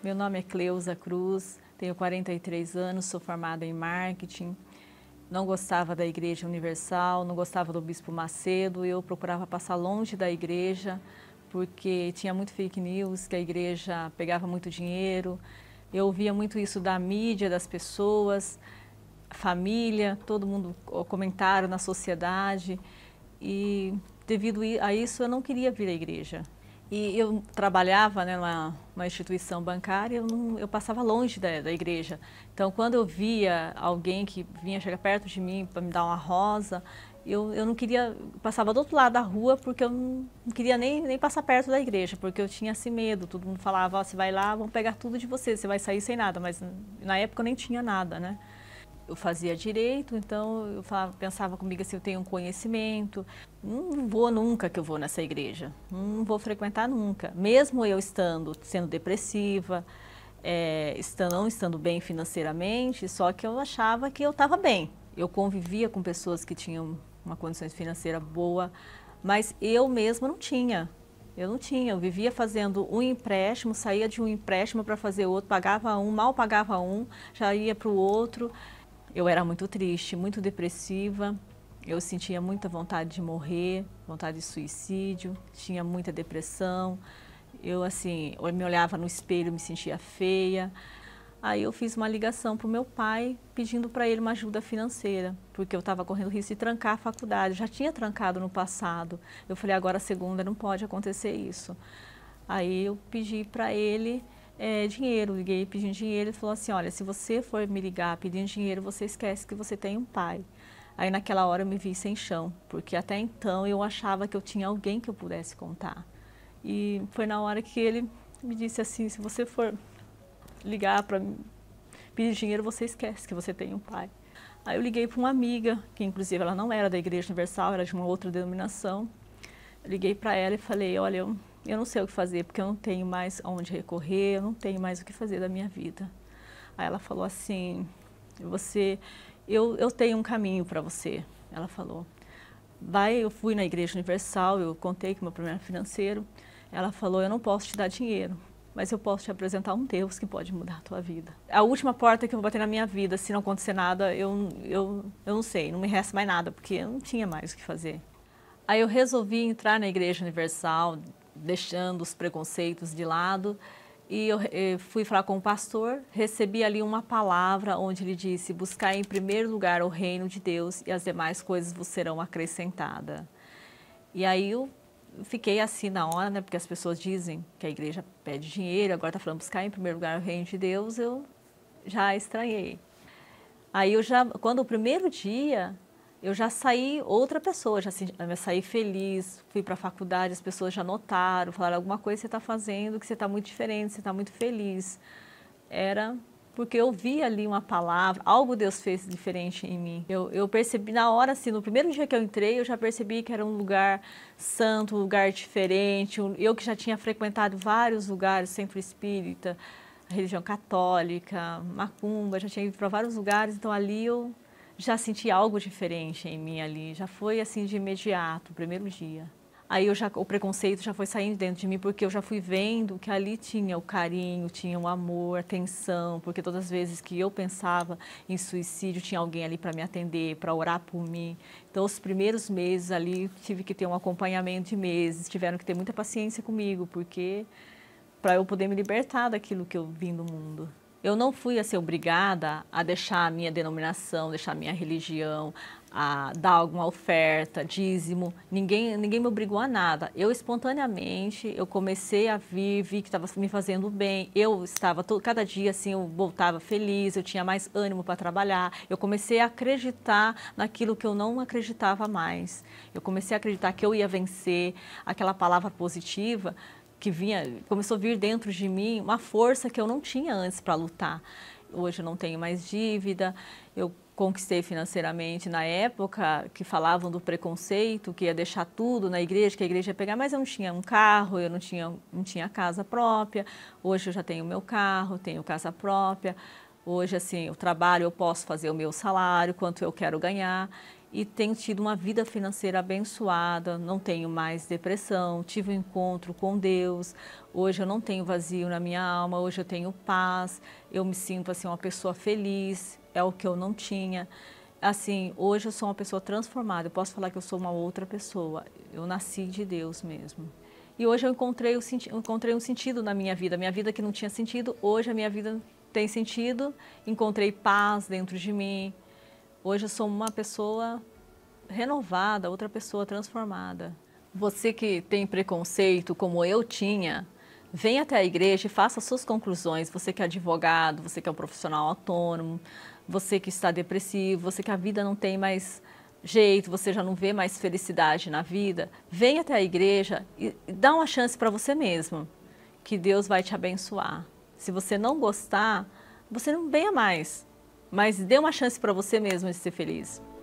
Meu nome é Cleusa Cruz, tenho 43 anos, sou formada em marketing. Não gostava da Igreja Universal, não gostava do Bispo Macedo, eu procurava passar longe da igreja, porque tinha muito fake news, que a igreja pegava muito dinheiro. Eu ouvia muito isso da mídia, das pessoas, família, todo mundo comentário na sociedade. E devido a isso eu não queria vir à igreja. E eu trabalhava né, numa, numa instituição bancária, eu, não, eu passava longe da, da, igreja. Então, quando eu via alguém que vinha chegar perto de mim para me dar uma rosa, eu, eu não queria, passava do outro lado da rua porque eu não, não, queria nem, nem passar perto da igreja, porque eu tinha esse medo. Todo mundo falava: oh, você vai lá, vão pegar tudo de você, você vai sair sem nada. Mas na época eu nem tinha nada, né? eu fazia direito, então eu falava, pensava comigo assim, eu tenho um conhecimento, não vou nunca que eu vou nessa igreja, não vou frequentar nunca, mesmo eu estando sendo depressiva, é, estando, não estando bem financeiramente, só que eu achava que eu estava bem. Eu convivia com pessoas que tinham uma condição financeira boa, mas eu mesma não tinha. Eu não tinha, eu vivia fazendo um empréstimo, saía de um empréstimo para fazer outro, pagava um, mal pagava um, já ia para o outro. Eu era muito triste, muito depressiva. Eu sentia muita vontade de morrer, vontade de suicídio, tinha muita depressão. Eu assim, eu me olhava no espelho, me sentia feia. Aí eu fiz uma ligação para o meu pai, pedindo para ele uma ajuda financeira, porque eu estava correndo risco de trancar a faculdade. Eu já tinha trancado no passado. Eu falei, agora segunda não pode acontecer isso. Aí eu pedi para ele é, dinheiro, liguei pedindo dinheiro, ele falou assim, olha, se você for me ligar pedindo dinheiro, você esquece que você tem um pai. Aí naquela hora eu me vi sem chão, porque até então eu achava que eu tinha alguém que eu pudesse contar. E foi na hora que ele me disse assim, se você for ligar para pedir dinheiro, você esquece que você tem um pai. Aí eu liguei para uma amiga, que inclusive ela não era da Igreja Universal, era de uma outra denominação. Eu liguei para ela e falei, olha, eu eu não sei o que fazer, porque eu não tenho mais aonde recorrer, eu não tenho mais o que fazer da minha vida. Aí ela falou assim, você, eu, eu tenho um caminho para você, ela falou. Vai, eu fui na Igreja Universal, eu contei que meu problema financeiro. Ela falou, eu não posso te dar dinheiro, mas eu posso te apresentar um Deus que pode mudar a tua vida. A última porta que eu vou bater na minha vida, se não acontecer nada, eu, eu, eu não sei, não me resta mais nada, porque eu não tinha mais o que fazer. Aí eu resolvi entrar na Igreja Universal, deixando os preconceitos de lado. E eu, eh, fui falar com o pastor, recebi ali uma palavra onde ele disse: Buscar em primeiro lugar o reino de Deus e as demais coisas vos serão acrescentadas. E aí eu fiquei assim na hora, né? Porque as pessoas dizem que a igreja pede dinheiro, agora está falando buscar em primeiro lugar o reino de Deus, eu já estranhei. Aí eu já, quando o primeiro dia eu já saí outra pessoa, já, já saí feliz, fui para a faculdade, as pessoas já notaram, falaram alguma coisa você está fazendo, que você está muito diferente, você está muito feliz. Era porque eu vi ali uma palavra, algo Deus fez diferente em mim. Eu, eu percebi na hora, assim, no primeiro dia que eu entrei, eu já percebi que era um lugar santo, um lugar diferente. Eu que já tinha frequentado vários lugares, centro espírita, religião católica, macumba, já tinha ido para vários lugares, então ali eu já senti algo diferente em mim ali, já foi assim de imediato, primeiro dia. Aí eu já, o preconceito já foi saindo dentro de mim, porque eu já fui vendo que ali tinha o carinho, tinha o amor, a atenção, porque todas as vezes que eu pensava em suicídio, tinha alguém ali para me atender, para orar por mim. Então, os primeiros meses ali, tive que ter um acompanhamento de meses, tiveram que ter muita paciência comigo, porque para eu poder me libertar daquilo que eu vim do mundo. Eu não fui a assim, ser obrigada a deixar a minha denominação, deixar a minha religião, a dar alguma oferta, dízimo. Ninguém, ninguém me obrigou a nada. Eu espontaneamente, eu comecei a vir, vi que estava me fazendo bem. Eu estava todo, cada dia assim, eu voltava feliz, eu tinha mais ânimo para trabalhar. Eu comecei a acreditar naquilo que eu não acreditava mais. Eu comecei a acreditar que eu ia vencer aquela palavra positiva que vinha, começou a vir dentro de mim uma força que eu não tinha antes para lutar. Hoje eu não tenho mais dívida, eu conquistei financeiramente na época que falavam do preconceito, que ia deixar tudo na igreja, que a igreja ia pegar, mas eu não tinha um carro, eu não tinha, não tinha casa própria. Hoje eu já tenho meu carro, tenho casa própria. Hoje, assim, o trabalho eu posso fazer o meu salário, quanto eu quero ganhar e tenho tido uma vida financeira abençoada, não tenho mais depressão, tive um encontro com Deus. Hoje eu não tenho vazio na minha alma, hoje eu tenho paz, eu me sinto assim uma pessoa feliz, é o que eu não tinha. Assim, hoje eu sou uma pessoa transformada, eu posso falar que eu sou uma outra pessoa. Eu nasci de Deus mesmo. E hoje eu encontrei, o senti encontrei um sentido na minha vida. Minha vida que não tinha sentido, hoje a minha vida tem sentido. Encontrei paz dentro de mim, Hoje eu sou uma pessoa renovada, outra pessoa transformada. Você que tem preconceito, como eu tinha, vem até a igreja e faça suas conclusões. Você que é advogado, você que é um profissional autônomo, você que está depressivo, você que a vida não tem mais jeito, você já não vê mais felicidade na vida, vem até a igreja e dá uma chance para você mesmo, que Deus vai te abençoar. Se você não gostar, você não venha mais mas dê uma chance para você mesmo de ser feliz.